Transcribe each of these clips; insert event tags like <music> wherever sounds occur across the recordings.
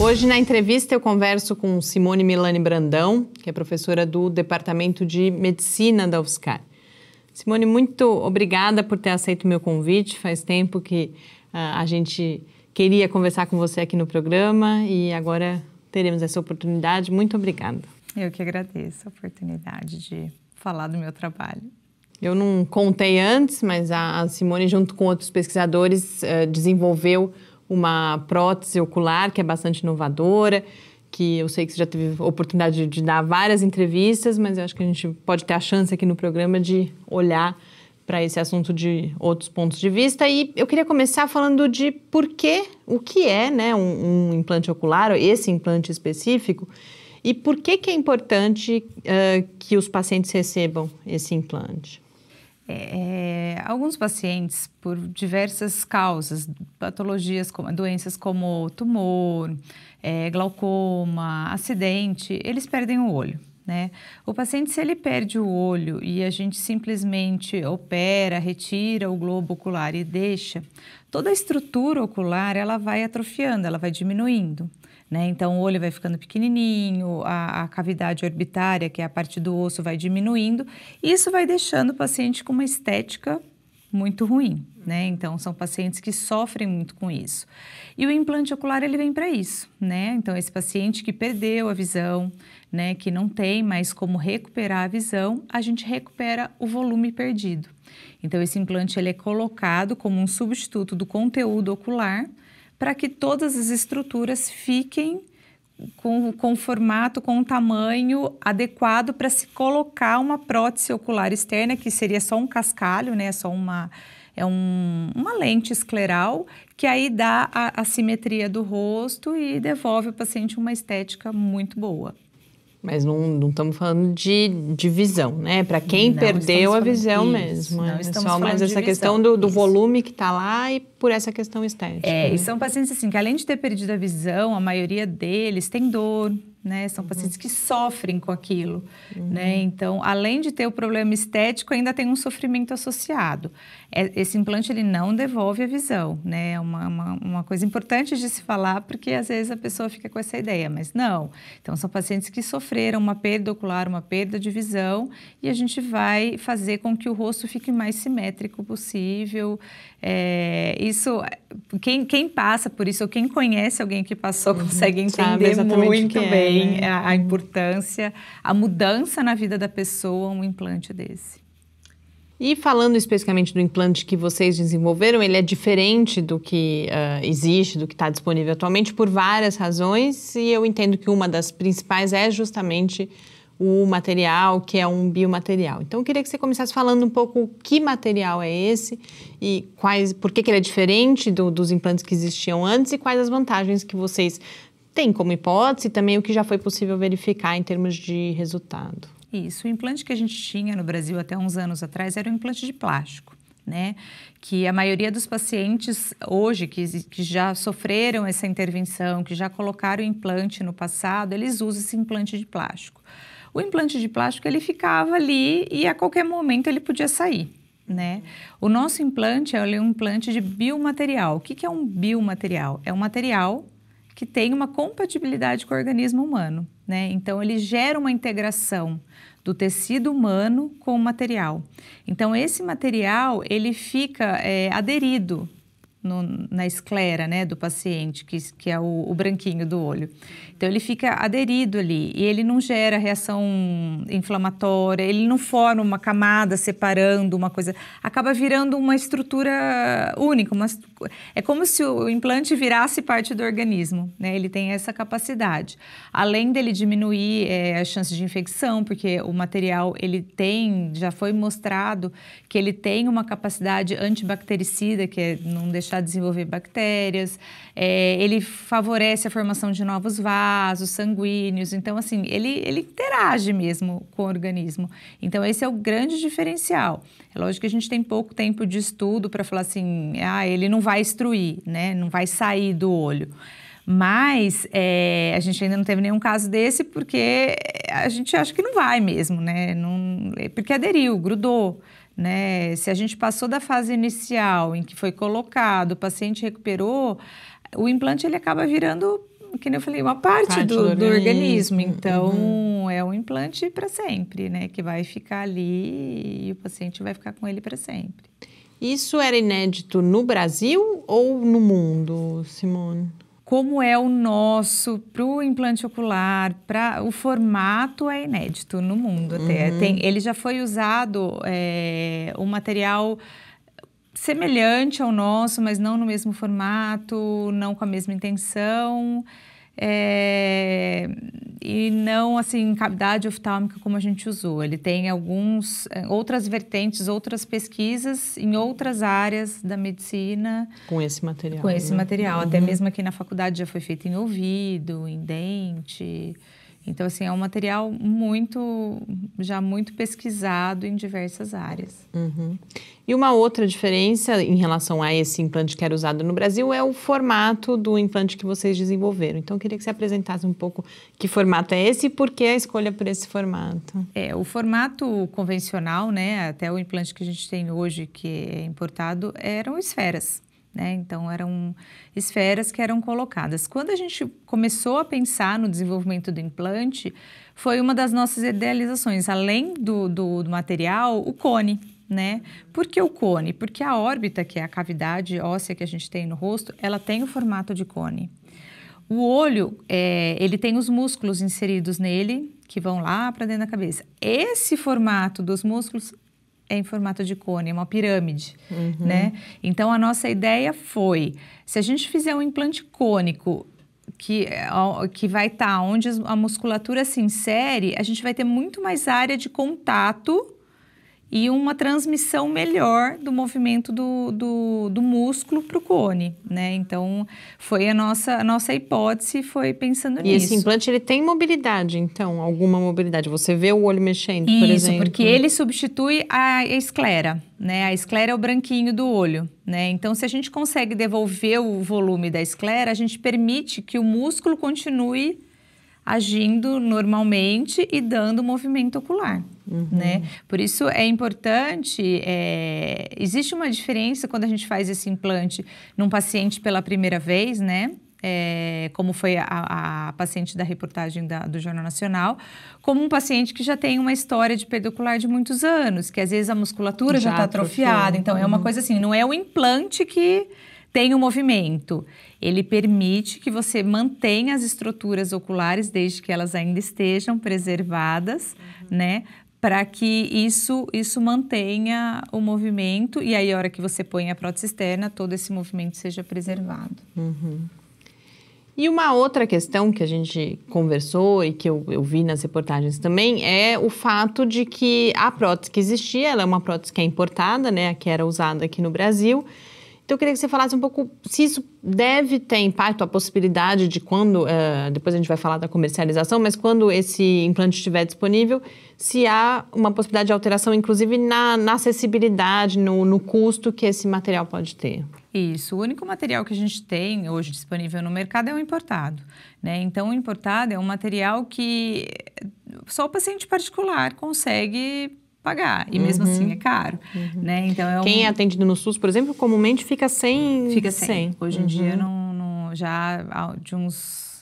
Hoje, na entrevista, eu converso com Simone Milani Brandão, que é professora do Departamento de Medicina da UFSCar. Simone, muito obrigada por ter aceito o meu convite. Faz tempo que uh, a gente queria conversar com você aqui no programa e agora teremos essa oportunidade. Muito obrigada. Eu que agradeço a oportunidade de falar do meu trabalho. Eu não contei antes, mas a Simone, junto com outros pesquisadores, eh, desenvolveu uma prótese ocular que é bastante inovadora, que eu sei que você já teve oportunidade de, de dar várias entrevistas, mas eu acho que a gente pode ter a chance aqui no programa de olhar para esse assunto de outros pontos de vista. E eu queria começar falando de por que, o que é né, um, um, implante ocular, esse implante específico, e por que, que é importante uh, que os pacientes recebam esse implante. É, é, alguns pacientes, por diversas causas, patologias, doenças como tumor, é, glaucoma, acidente, eles perdem o olho. Né? O paciente, se ele perde o olho e a gente simplesmente opera, retira o globo ocular e deixa, toda a estrutura ocular ela vai atrofiando, ela vai diminuindo. Né? Então, o olho vai ficando pequenininho, a, a, cavidade orbitária, que é a parte do osso, vai diminuindo. e Isso vai deixando o paciente com uma estética muito ruim, né? Então são pacientes que sofrem muito com isso. E o implante ocular ele vem para isso, né? Então esse paciente que perdeu a visão, né, que não tem mais como recuperar a visão, a gente recupera o volume perdido. Então esse implante ele é colocado como um substituto do conteúdo ocular para que todas as estruturas fiquem com, com formato, com um tamanho adequado para se colocar uma prótese ocular externa, que seria só um cascalho, né? Só uma, é um, uma lente escleral, que aí dá a, a simetria do rosto e devolve ao paciente uma estética muito boa. Mas não estamos falando de, de visão, né? Para quem não, perdeu a visão isso, mesmo. Não, é só mais essa questão do, do volume que está lá e por essa questão estética. É, né? e são pacientes assim que além de ter perdido a visão, a maioria deles tem dor, né? São uhum. pacientes que sofrem com aquilo, uhum. né? Então, além de ter o problema estético, ainda tem um sofrimento associado. É, esse implante, ele não devolve a visão, né? É uma, uma, uma, coisa importante de se falar, porque às vezes a pessoa fica com essa ideia, mas não. Então, são pacientes que sofreram uma perda ocular, uma perda de visão, e a gente vai fazer com que o rosto fique mais simétrico possível. É, isso, quem, quem passa por isso, ou quem conhece alguém que passou, uhum. consegue entender muito é. bem também, né? A, a importância, a mudança na vida da pessoa um implante desse. E falando especificamente do implante que vocês desenvolveram, ele é diferente do que uh, existe, do que está disponível atualmente, por várias razões, e eu entendo que uma das principais é justamente o material, que é um biomaterial. Então, eu queria que você começasse falando um pouco que material é esse e quais, por que, que ele é diferente do, dos implantes que existiam antes e quais as vantagens que vocês tem como hipótese também o que já foi possível verificar em termos de resultado. Isso. O implante que a gente tinha no Brasil até uns anos atrás era um implante de plástico. Né? Que a maioria dos pacientes hoje que, que, já sofreram essa intervenção, que já colocaram implante no passado, eles usam esse implante de plástico. O implante de plástico ele ficava ali e a qualquer momento ele podia sair. Né? O nosso implante é um implante de biomaterial. O que, que é um biomaterial? É um material que tem uma compatibilidade com o organismo humano, né? Então ele gera uma integração do tecido humano com o material. Então esse material ele fica é, aderido no, na esclera né, do paciente, que, que é o, o, branquinho do olho. Então, ele fica aderido ali e ele não gera reação inflamatória, ele não forma uma camada separando uma coisa, acaba virando uma estrutura única. Uma, é como se o implante virasse parte do organismo, né? ele tem essa capacidade. Além dele diminuir é, eh, a chance de infecção, porque o material ele tem, já foi mostrado que ele tem uma capacidade antibactericida, que é, não deixa deixar desenvolver bactérias, é, ele favorece a formação de novos vasos sanguíneos. Então, assim, ele, ele interage mesmo com o organismo. Então, esse é o grande diferencial. É lógico que a gente tem pouco tempo de estudo para falar assim, ah, ele não vai instruir, né? Não vai sair do olho. Mas é, a gente ainda não teve nenhum caso desse porque a gente acha que não vai mesmo, né? Não, é porque aderiu, grudou. Né? Se a gente passou da fase inicial em que foi colocado, o paciente recuperou, o implante ele acaba virando, que eu falei, uma parte, parte do, do, do, organismo. organismo. Então, uhum. é um implante para sempre, né? Que vai ficar ali e o paciente vai ficar com ele para sempre. Isso era inédito no Brasil ou no mundo, Simone? como é o nosso para o implante ocular, para o formato é inédito no mundo até. Uhum. Tem, ele já foi usado é, um material semelhante ao nosso, mas não no mesmo formato, não com a mesma intenção. É, e não assim cavidade oftálmica como a gente usou. Ele tem alguns é, outras vertentes, outras pesquisas em outras áreas da medicina com esse material. Com esse né? material, uhum. até mesmo aqui na faculdade já foi feito em ouvido, em dente. Então, assim, é um material muito, já muito pesquisado em diversas áreas. Uhum. E uma outra diferença em relação a esse implante que era usado no Brasil é o formato do implante que vocês desenvolveram. Então, eu queria que você apresentasse um pouco que formato é esse e por que a escolha por esse formato. É, o formato convencional, né, até o implante que a gente tem hoje, que é importado, eram esferas. Né? Então, eram esferas que eram colocadas. Quando a gente começou a pensar no desenvolvimento do implante, foi uma das nossas idealizações, além do, do, do material, o cone. Né? Por que o cone? Porque a órbita, que é a cavidade óssea que a gente tem no rosto, ela tem o formato de cone. O olho, é, ele tem os músculos inseridos nele, que vão lá para dentro da cabeça. Esse formato dos músculos é em formato de cone, é uma pirâmide, uhum. né? Então a nossa ideia foi, se a gente fizer um implante cônico que, que vai estar tá onde a musculatura se insere, a gente vai ter muito mais área de contato e uma transmissão melhor do movimento do, do, do músculo para o cone, né? Então, foi a nossa, a nossa hipótese, foi pensando e nisso. E esse implante, ele tem mobilidade, então? Alguma mobilidade? Você vê o olho mexendo, Isso, por exemplo? Isso, porque ele substitui a esclera, né? A esclera é o branquinho do olho, né? Então, se a gente consegue devolver o volume da esclera, a gente permite que o músculo continue agindo normalmente e dando movimento ocular. Né? Uhum. Né? Por isso é importante. É... Existe uma diferença quando a gente faz esse implante num paciente pela primeira vez, né? É, como foi a, a, paciente da reportagem da, do Jornal Nacional, como um paciente que já tem uma história de pedocular de muitos anos, que às vezes a musculatura já está atrofiada. Então, é uma coisa assim, não é o implante que tem o movimento. Ele permite que você mantenha as estruturas oculares, desde que elas ainda estejam preservadas, uhum. né? para que isso, isso mantenha o movimento e aí a hora que você põe a prótese externa, todo esse movimento seja preservado. Uhum. E uma outra questão que a gente conversou e que eu, eu, vi nas reportagens também é o fato de que a prótese que existia, ela é uma prótese que é importada, né, que era usada aqui no Brasil, então, eu queria que você falasse um pouco se isso deve ter impacto, a possibilidade de quando, uh, depois a gente vai falar da comercialização, mas quando esse implante estiver disponível, se há uma possibilidade de alteração, inclusive na, na acessibilidade, no, no custo que esse material pode ter. Isso. O único material que a gente tem hoje disponível no mercado é o importado. Né? Então, o importado é um material que só o paciente particular consegue pagar. E uhum. mesmo assim uhum. é caro, uhum. né? Então é um... Quem é atendido no SUS, por exemplo, comumente fica sem... Fica sem. Hoje em dia uhum. não, não, já de uns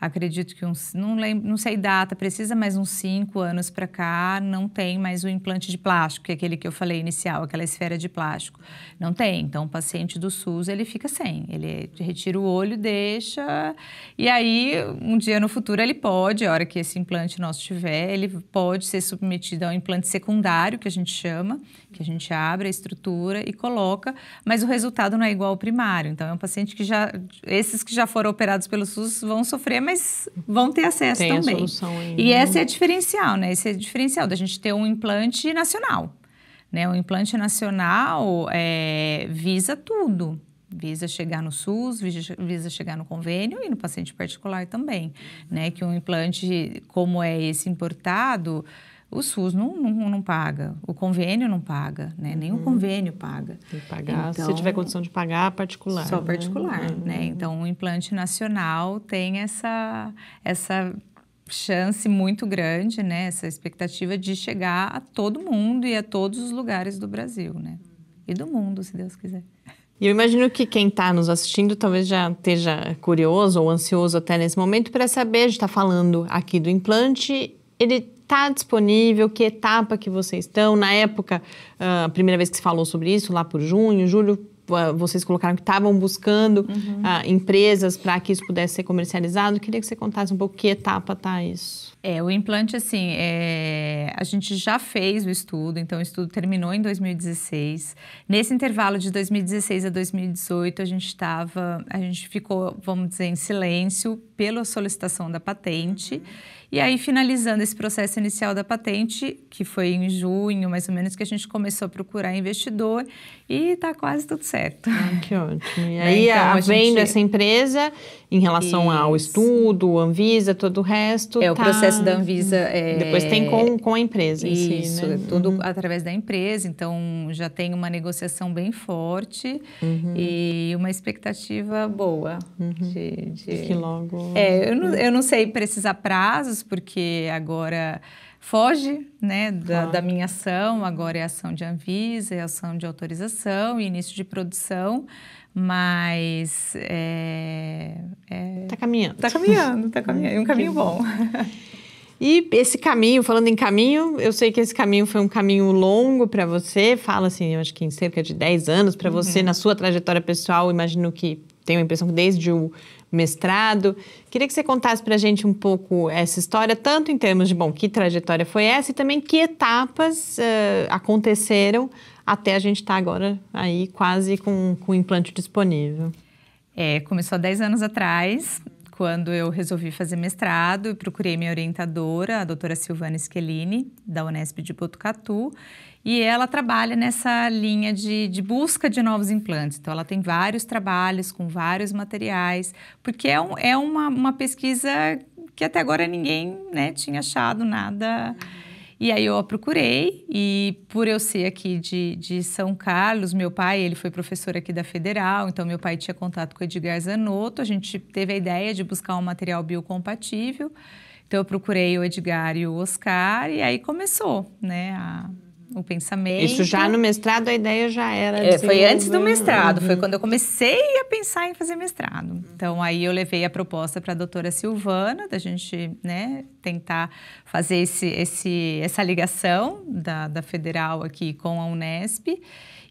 acredito que uns, não, lembro, não sei data precisa, mais uns cinco anos para cá não tem mais o implante de plástico, que é aquele que eu falei inicial, aquela esfera de plástico. Não tem. Então, o paciente do SUS, ele fica sem. Ele retira o olho, deixa, e aí, um dia no futuro, ele pode, a hora que esse implante nosso tiver, ele pode ser submetido ao implante secundário, que a gente chama, que a gente abre a estrutura e coloca, mas o resultado não é igual ao primário. Então, é um paciente que já, esses que já foram operados pelo SUS vão sofrer mas vão ter acesso Tem também. A solução e né? esse essa é a diferencial, né? Esse é o diferencial da gente ter um implante nacional. Né? O implante nacional é, visa tudo. Visa chegar no SUS, visa chegar no convênio e no paciente particular também. Né? Que um implante como é esse importado, o SUS não, não, não, paga, o convênio não paga, né? Nem o uhum. convênio paga. Tem que pagar, então, se tiver condição de pagar, particular. Só né? particular, né? né? Então, o implante nacional tem essa, essa chance muito grande, né? Essa expectativa de chegar a todo mundo e a todos os lugares do Brasil, né? E do mundo, se Deus quiser. E eu imagino que quem está nos assistindo talvez já esteja curioso ou ansioso até nesse momento para saber, a gente está falando aqui do implante, ele está disponível, que etapa que vocês estão. Na época, ah, a primeira vez que se falou sobre isso, lá por junho, julho, ah, vocês colocaram que estavam buscando uhum. uh, empresas para que isso pudesse ser comercializado. Queria que você contasse um pouco que etapa está isso. É, o implante, assim, é... a gente já fez o estudo, então o estudo terminou em 2016. Nesse intervalo de 2016 a 2018, a gente estava, a gente ficou, vamos dizer, em silêncio pela solicitação da patente. E aí, finalizando esse processo inicial da patente, que foi em junho, mais ou menos, que a gente começou a procurar investidor e está quase tudo certo. Ah, que ótimo. E <laughs> né, aí, então, havendo gente... essa empresa, em relação Isso. ao estudo, Anvisa, todo o resto. É, tá... o processo da Anvisa. É... Depois tem com, com a empresa. Isso, si, né? É tudo uhum. através da empresa. Então, já tem uma negociação bem forte uhum. e uma expectativa boa uhum. de, de... Que logo é, eu não, hum. eu não sei precisar prazos, porque agora foge né, da, da, minha ação, agora é ação de Anvisa, é ação de autorização, início de produção, mas é, é... Tá caminhando. Tá caminhando, tá caminhando, é um <laughs> caminho bom. <laughs> E esse caminho, falando em caminho, eu sei que esse caminho foi um caminho longo para você, fala assim, eu acho que em cerca de 10 anos para uhum. você, na sua trajetória pessoal, imagino que tenho a impressão que desde o mestrado. Queria que você contasse para a gente um pouco essa história, tanto em termos de, bom, que trajetória foi essa e também que etapas uh, aconteceram até a gente estar tá agora aí quase com, com o implante disponível. É, começou há 10 anos atrás, quando eu resolvi fazer mestrado e procurei minha orientadora, a doutora Silvana Schellini, da Unesp de Botucatu, e ela trabalha nessa linha de, de, busca de novos implantes. Então, ela tem vários trabalhos com vários materiais, porque é, um, é uma, uma, pesquisa que até agora ninguém né, tinha achado nada. E aí eu a procurei e por eu ser aqui de, de São Carlos, meu pai, ele foi professor aqui da Federal, então meu pai tinha contato com o Edgar Zanotto, a gente teve a ideia de buscar um material biocompatível. Então eu procurei o Edgar e o Oscar e aí começou, né, a o pensamento. Isso já no mestrado a ideia já era. É, foi antes do mestrado, uhum. foi quando eu comecei a pensar em fazer mestrado. Então aí eu levei a proposta para a doutora Silvana da gente, né, tentar fazer esse, esse essa ligação da, da federal aqui com a Unesp.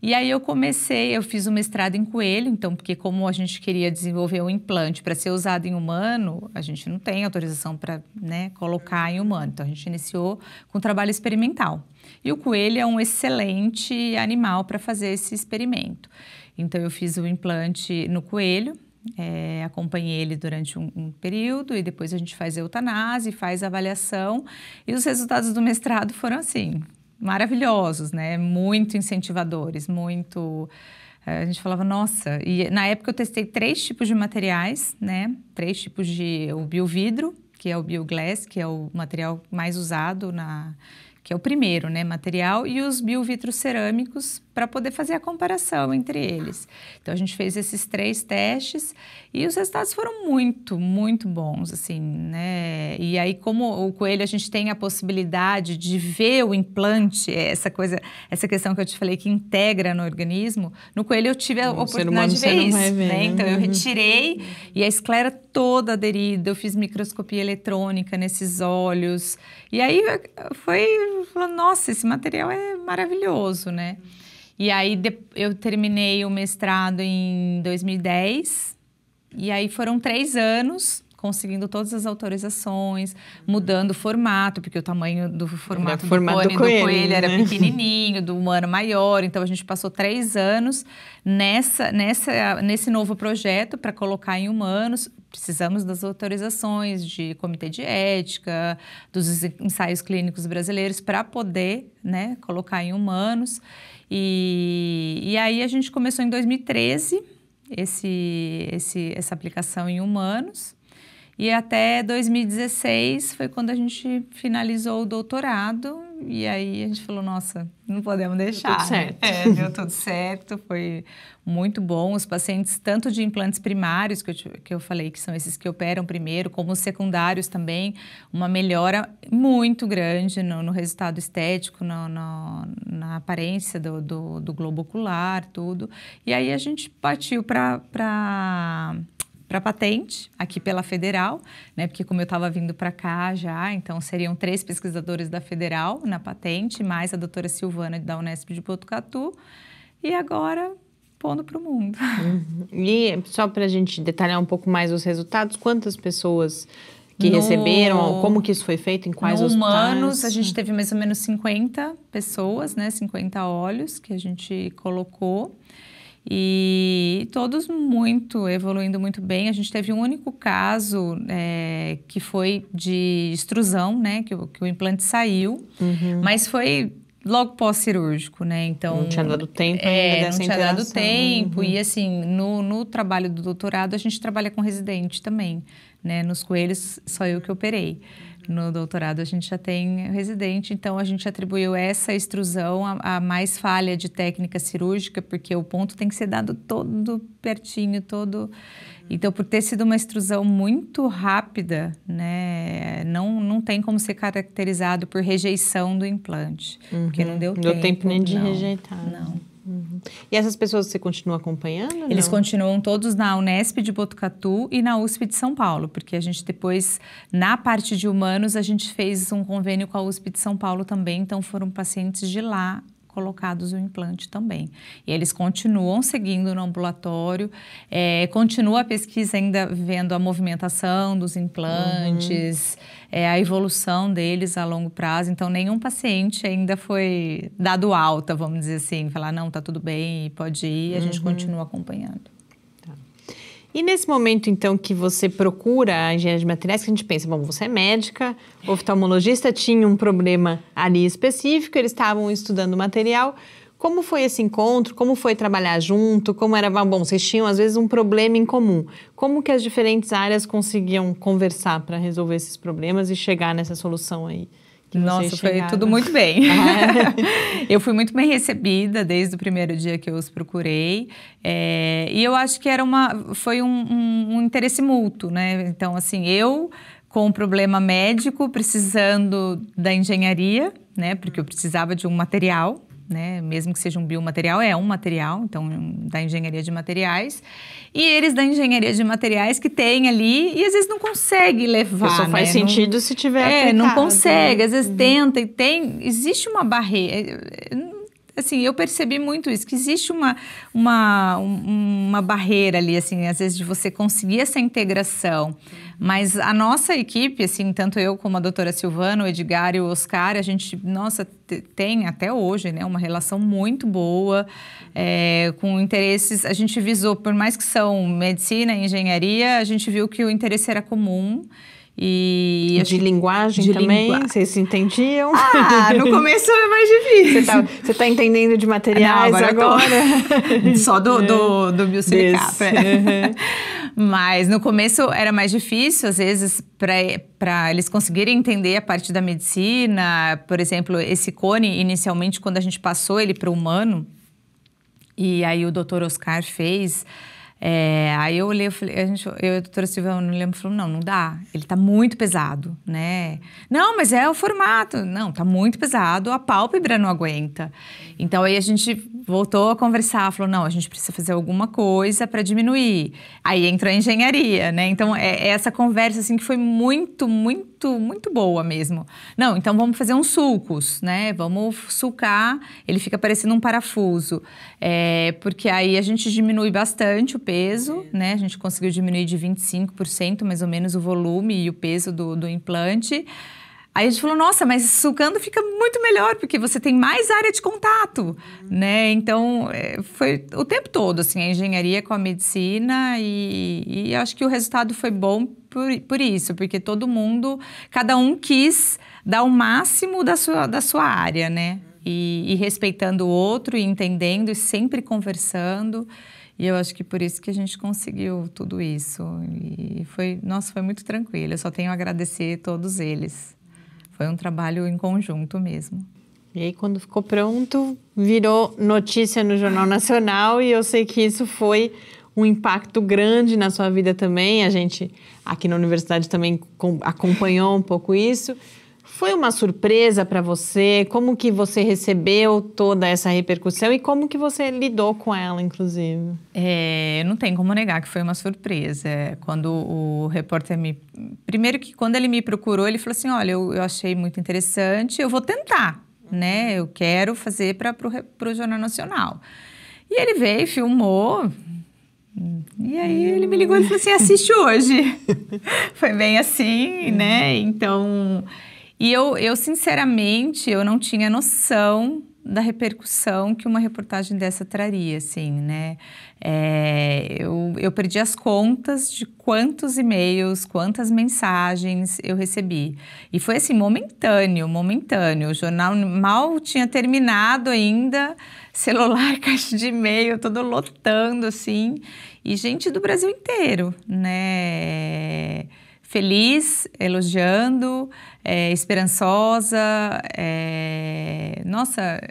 E aí eu comecei, eu fiz o mestrado em coelho, então, porque como a gente queria desenvolver um implante para ser usado em humano, a gente não tem autorização para né, colocar em humano. Então, a gente iniciou com trabalho experimental. E o coelho é um excelente animal para fazer esse experimento. Então, eu fiz o implante no coelho, é, acompanhei ele durante um, um, período e depois a gente faz a eutanase, faz a avaliação. E os resultados do mestrado foram assim, maravilhosos, né? Muito incentivadores, muito. Eh, a gente falava, nossa. E na época eu testei três tipos de materiais, né? Três tipos de. O biovidro, que é o bioglass, que é o material mais usado na que é o primeiro, né, material, e os biovitrocerâmicos, para poder fazer a comparação entre eles. Então a gente fez esses três testes e os resultados foram muito, muito bons, assim, né? E aí como o coelho a gente tem a possibilidade de ver o implante, essa coisa, essa questão que eu te falei que integra no organismo, no coelho eu tive a oportunidade de ver isso, ver, né? né? Então eu <laughs> retirei e a esclera toda aderida, eu fiz microscopia eletrônica nesses olhos. E aí foi, nossa, esse material é maravilhoso, né? E aí eu terminei o mestrado em 2010. E aí foram três anos conseguindo todas as autorizações, mudando o formato, porque o tamanho do formato, formato do, do coelho, do coelho né? era pequenininho, do humano maior. Então a gente passou três anos nessa, nessa, nesse novo projeto para colocar em humanos. Precisamos das autorizações de comitê de ética, dos ensaios clínicos brasileiros para poder né, colocar em humanos. E, e aí a gente começou em 2013 esse, esse, essa aplicação em humanos. E até 2016 foi quando a gente finalizou o doutorado. E aí a gente falou: nossa, não podemos deixar. Deu tudo certo. É, deu tudo <laughs> certo. Foi muito bom. Os pacientes, tanto de implantes primários, que eu, que eu falei que são esses que operam primeiro, como os secundários também, uma melhora muito grande no, no resultado estético, no, no, na aparência do, do, do globo ocular, tudo. E aí a gente partiu para para patente, aqui pela Federal, né? Porque como eu estava vindo para cá já, então seriam três pesquisadores da Federal na patente, mais a doutora Silvana da Unesp de Botucatu. E agora pondo para o mundo. Uhum. E só para a gente detalhar um pouco mais os resultados, quantas pessoas que no... receberam, como que isso foi feito, em quais no hospitais? humanos, a gente teve mais ou menos 50 pessoas, né, 50 olhos que a gente colocou. E todos muito evoluindo muito bem. A gente teve um único caso é, que foi de extrusão, né? Que, que o implante saiu, uhum. mas foi logo pós-cirúrgico, né? Então. Não tinha dado tempo é, ainda Não tinha interação. dado tempo. Uhum. E assim, no, no trabalho do doutorado, a gente trabalha com residente também. Né? Nos coelhos, só eu que operei no doutorado a gente já tem residente, então a gente atribuiu essa extrusão a, a, mais falha de técnica cirúrgica, porque o ponto tem que ser dado todo pertinho, todo. Então, por ter sido uma extrusão muito rápida, né, não, não tem como ser caracterizado por rejeição do implante, uhum. porque não deu, tempo. tempo. Deu tempo nem de não, rejeitar. Não. Uhum. E essas pessoas você continua acompanhando? Eles não? continuam todos na Unesp de Botucatu e na USP de São Paulo, porque a gente depois, na parte de humanos, a gente fez um convênio com a USP de São Paulo também, então foram pacientes de lá colocados o implante também. E eles continuam seguindo no ambulatório, é, continua a pesquisa ainda vendo a movimentação dos implantes. Uhum é, a evolução deles a longo prazo. Então, nenhum paciente ainda foi dado alta, vamos dizer assim, falar, não, tá tudo bem, pode ir, a gente uhum. continua acompanhando. Tá. E nesse momento, então, que você procura a engenharia de materiais, que a gente pensa, bom, você é médica, oftalmologista, tinha um problema ali específico, eles estavam estudando material. Como foi esse encontro? Como foi trabalhar junto? Como era ah, bom? Vocês tinham às vezes um problema em comum. Como que as diferentes áreas conseguiam conversar para resolver esses problemas e chegar nessa solução aí? Nossa, foi tudo muito bem. é. <laughs> <laughs> eu fui muito bem recebida desde o primeiro dia que eu os procurei. É, e eu acho que era uma, foi um, um, um interesse mútuo, né? Então, assim, eu com um problema médico, precisando da engenharia, né? Porque eu precisava de um material né? Mesmo que seja um biomaterial, é um material, então da engenharia de materiais. E eles da engenharia de materiais que tem ali e às vezes não consegue levar. Só né? faz não, sentido se tiver. É, aplicado, não né? consegue. Às vezes uhum. tenta e tem. Existe uma barreira assim, eu percebi muito isso, que existe uma, uma, uma barreira ali, assim, às vezes de você conseguir essa integração. Mas a nossa equipe, assim, tanto eu como a doutora Silvana, o Edgar e o Oscar, a gente, nossa, tem até hoje, né, uma relação muito boa, é, com interesses, a gente visou, por mais que são medicina, engenharia, a gente viu que o interesse era comum e de linguagem de também, lingu... vocês se entendiam? Ah, no começo é mais difícil. Você tá, você tá entendendo de materiais Não, agora? agora. <laughs> Só do, do, do é. uhum. Mas no começo era mais difícil, às vezes, para eles conseguirem entender a parte da medicina. Por exemplo, esse cone, inicialmente, quando a gente passou ele para o humano, e aí o doutor Oscar fez é, aí eu olhei, eu falei, a gente, eu e a doutora Silvia, eu não lembro, falou, não, não dá, ele tá muito pesado, né? Não, mas é o formato. Não, tá muito pesado, a pálpebra não aguenta. Então aí a gente voltou a conversar, falou: não, a gente precisa fazer alguma coisa para diminuir. Aí entrou a engenharia, né? Então, é, é, essa conversa assim que foi muito, muito, muito boa mesmo. Não, então vamos fazer uns sulcos, né? Vamos sulcar, ele fica parecendo um parafuso. É, porque aí a gente diminui bastante o peso, né? A gente conseguiu diminuir de 25% mais ou menos o volume e o peso do, do implante. Aí a gente falou, nossa, mas sucando fica muito melhor, porque você tem mais área de contato, né? Então, é, foi o tempo todo, assim, a engenharia com a medicina e, e acho que o resultado foi bom por, por isso, porque todo mundo, cada um quis dar o máximo da sua, da sua área, né? E, e respeitando o outro, e entendendo, e sempre conversando. E eu acho que por isso que a gente conseguiu tudo isso. E foi, nossa, foi muito tranquilo. Eu só tenho a agradecer a todos eles. Foi um trabalho em conjunto mesmo. E aí, quando ficou pronto, virou notícia no Jornal Nacional e eu sei que isso foi um impacto grande na sua vida também. A gente aqui na universidade também acompanhou um pouco isso. Foi uma surpresa para você? Como que você recebeu toda essa repercussão e como que você lidou com ela, inclusive? É, não tem como negar que foi uma surpresa. É, quando o repórter me... Primeiro que quando ele me procurou, ele falou assim, olha, eu, eu achei muito interessante, eu vou tentar, né? Eu quero fazer para o Jornal Nacional. E ele veio, filmou, e aí ele me ligou e falou assim, assiste hoje. <laughs> Foi bem assim, né? Então... E eu, eu, sinceramente, eu não tinha noção da repercussão que uma reportagem dessa traria, assim, né? É, eu, eu perdi as contas de quantos e-mails, quantas mensagens eu recebi. E foi assim, momentâneo, momentâneo. O jornal mal tinha terminado ainda, celular, <laughs> caixa de e-mail, todo lotando, assim. E gente do Brasil inteiro, né? feliz, elogiando, é, esperançosa. É, nossa,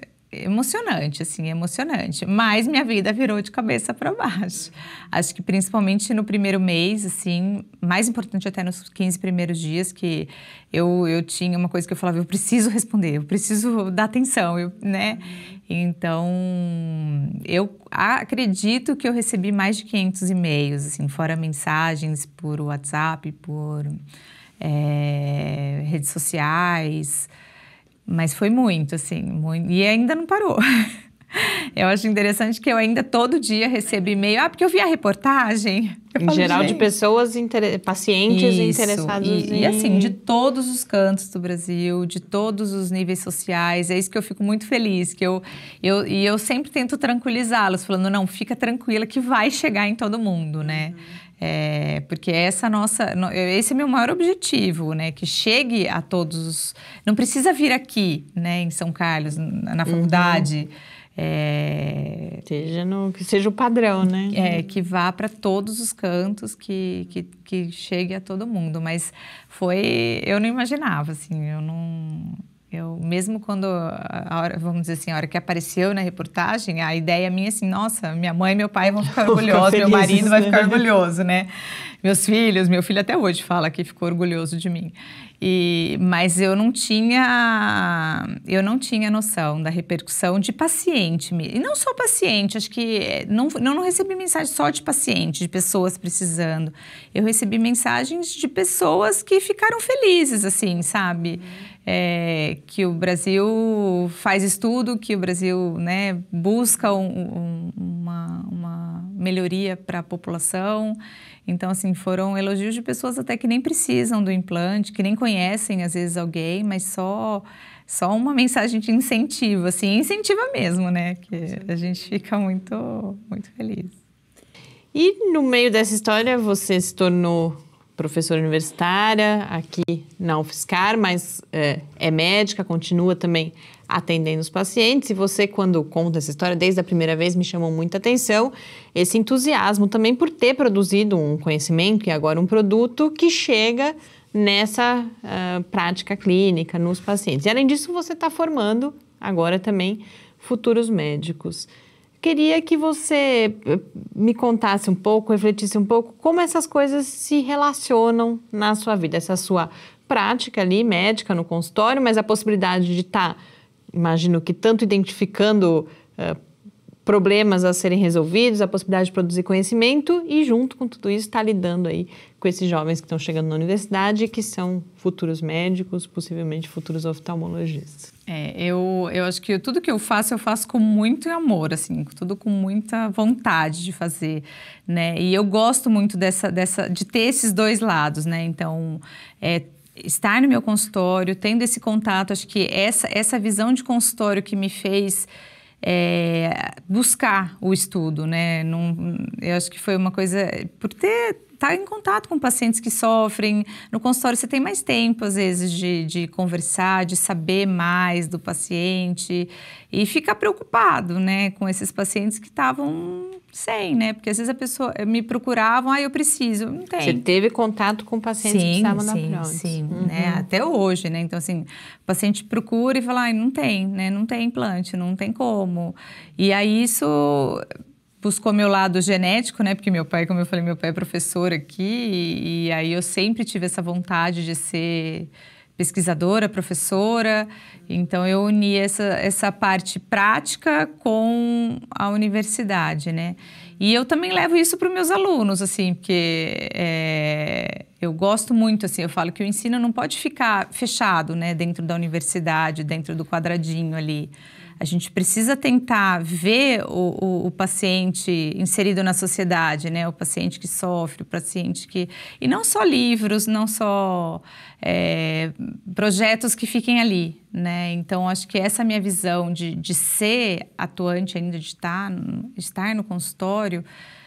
emocionante, assim, emocionante. Mas minha vida virou de cabeça para baixo. Acho que principalmente no primeiro mês, assim, mais importante até nos 15 primeiros dias, que eu, eu tinha uma coisa que eu falava, eu preciso responder, eu preciso dar atenção, eu, né? Então, eu acredito que eu recebi mais de 500 e-mails, assim, fora mensagens por WhatsApp, por é, redes sociais, mas foi muito, assim, muito, e ainda não parou. <laughs> Eu acho interessante que eu ainda todo dia recebo e-mail. Ah, porque eu vi a reportagem. em geral, de pessoas, pacientes Isso, interessados e, em... e assim, de todos os cantos do Brasil, de todos os níveis sociais. É isso que eu fico muito feliz. Que eu, eu, e eu sempre tento tranquilizá-los, falando, não, fica tranquila que vai chegar em todo mundo, né? Uhum. É, porque essa nossa, esse é meu maior objetivo, né? Que chegue a todos. Não precisa vir aqui, né? Em São Carlos, na uhum. faculdade. Uhum. É, seja no, que seja o padrão, né? É, que vá para todos os cantos, que, que, que chegue a todo mundo. Mas foi. Eu não imaginava, assim, eu não. Eu, mesmo quando, a hora, vamos dizer assim, a hora que apareceu na reportagem, a ideia minha é assim, nossa, minha mãe e meu pai vão ficar <laughs> orgulhosos, meu marido vai né? ficar orgulhoso, né? Meus filhos, meu filho até hoje fala que ficou orgulhoso de mim. E, mas eu não tinha eu não tinha noção da repercussão de paciente e não só paciente acho que eh, não, não, não recebi mensagem só de paciente de pessoas precisando eu recebi mensagens de pessoas que ficaram felizes assim sabe uhum é, que o Brasil faz estudo, que o Brasil né, busca um, um, uma, uma melhoria para a população. Então, assim, foram elogios de pessoas até que nem precisam do implante, que nem conhecem, às vezes, alguém, mas só só uma mensagem de incentivo, assim, incentiva mesmo, né? Que a gente fica muito, muito feliz. E no meio dessa história, você se tornou professora universitária aqui na UFSCar, mas é, é, médica, continua também atendendo os pacientes. E você, quando conta essa história, desde a primeira vez me chamou muita atenção esse entusiasmo também por ter produzido um conhecimento e agora um produto que chega nessa uh, prática clínica nos pacientes. E além disso, você está formando agora também futuros médicos. Queria que você eh, me contasse um pouco, refletisse um pouco como essas coisas se relacionam na sua vida, essa sua prática ali médica no consultório, mas a possibilidade de estar, tá, imagino que tanto identificando uh, problemas a serem resolvidos, a possibilidade de produzir conhecimento e junto com tudo isso está lidando aí com esses jovens que estão chegando na universidade que são futuros médicos, possivelmente futuros oftalmologistas. É, eu, eu acho que tudo que eu faço, eu faço com muito amor, assim, tudo com muita vontade de fazer, né? E eu gosto muito dessa, dessa de ter esses dois lados, né? Então, é, estar no meu consultório, tendo esse contato, acho que essa, essa visão de consultório que me fez é, buscar o estudo, né? eu acho que foi uma coisa por ter tá em contato com pacientes que sofrem. No consultório você tem mais tempo, às vezes, de, de conversar, de saber mais do paciente e ficar preocupado, né, com esses pacientes que estavam sem, né? Porque às vezes a pessoa eh, me procuravam, ah, eu preciso. Não tem. Você teve contato com pacientes sim, que estavam na prótese. Sim, uhum. né? Até hoje, né? Então, assim, o paciente procura e fala, ah, não tem, né? Não tem implante, não tem como. E aí isso buscou meu lado genético, né? Porque meu pai, como eu falei, meu pai é professor aqui. e, e aí eu sempre tive essa vontade de ser pesquisadora, professora. Então eu uni essa, essa parte prática com a universidade, né? E eu também levo isso para os meus alunos, assim, porque é, eu gosto muito, assim, eu falo que o ensino não pode ficar fechado, né, dentro da universidade, dentro do quadradinho ali. A gente precisa tentar ver o, o, o, paciente inserido na sociedade, né? O paciente que sofre, o paciente que... E não só livros, não só é, projetos que fiquem ali, né? Então, acho que essa é minha visão de, de ser atuante ainda, de estar, estar no consultório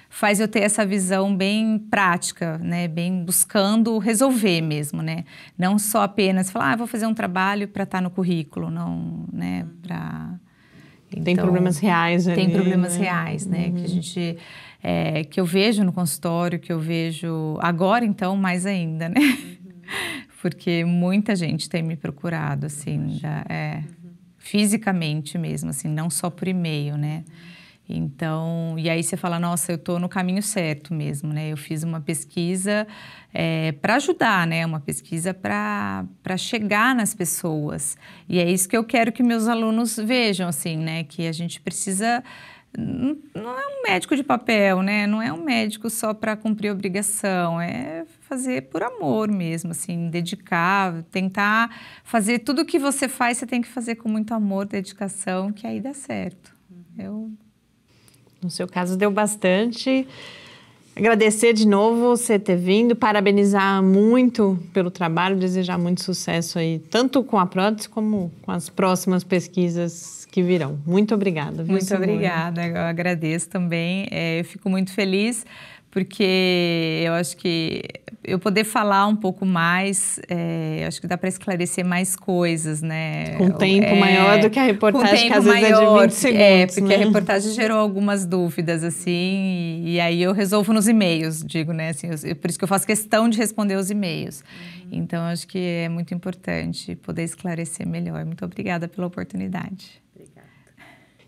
faz eu ter essa visão bem prática, né? Bem buscando resolver mesmo, né? Não só apenas falar, ah, vou fazer um trabalho para estar tá no currículo, não, né? Pra... Então, tem problemas reais ali, Tem problemas né? reais, né? Uhum. Que a uhum. gente... É, que eu vejo no consultório, que eu vejo agora, então, mais ainda, né? Uhum. <laughs> Porque muita gente tem me procurado, assim, da, é, uhum. fisicamente mesmo, assim, não só por e-mail, né? Uhum. Então, e aí você fala, nossa, eu estou no caminho certo mesmo, né? Eu fiz uma pesquisa é, eh, para ajudar, né? Uma pesquisa para chegar nas pessoas. E é isso que eu quero que meus alunos vejam, assim, né? Que a gente precisa não é um médico de papel, né? Não é um médico só para cumprir obrigação, é fazer por amor mesmo, assim, dedicar, tentar fazer tudo que você faz, você tem que fazer com muito amor, dedicação, que aí dá certo. Eu no seu caso, deu bastante. Agradecer de novo você ter vindo, parabenizar muito pelo trabalho, desejar muito sucesso aí, tanto com a prótese como com as próximas pesquisas que virão. Muito obrigada. Viu, muito obrigada, eu agradeço também, é, eu fico muito feliz porque eu acho que eu poder falar um pouco mais, é, acho que dá para esclarecer mais coisas, né? Com tempo é, maior do que a reportagem, que às vezes é maior, é de 20 segundos. É, porque né? a reportagem gerou algumas dúvidas, assim, e, e aí eu resolvo nos e-mails, digo, né? Assim, eu, por isso que eu faço questão de responder os e-mails. Uhum. Então, acho que é muito importante poder esclarecer melhor. Muito obrigada pela oportunidade.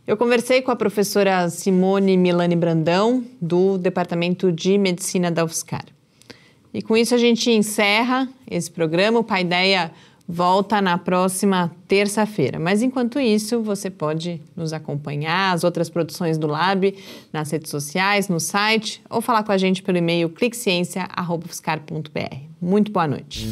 Eu conversei com a professora Simone Milani Brandão, do Departamento de Medicina da UFSCar. E com isso a gente encerra esse programa. O Paideia volta na próxima terça-feira. Mas enquanto isso, você pode nos acompanhar, as outras produções do Lab, nas redes sociais, no site, ou falar com a gente pelo e-mail cliqueciência.fiscar.br. Muito boa noite.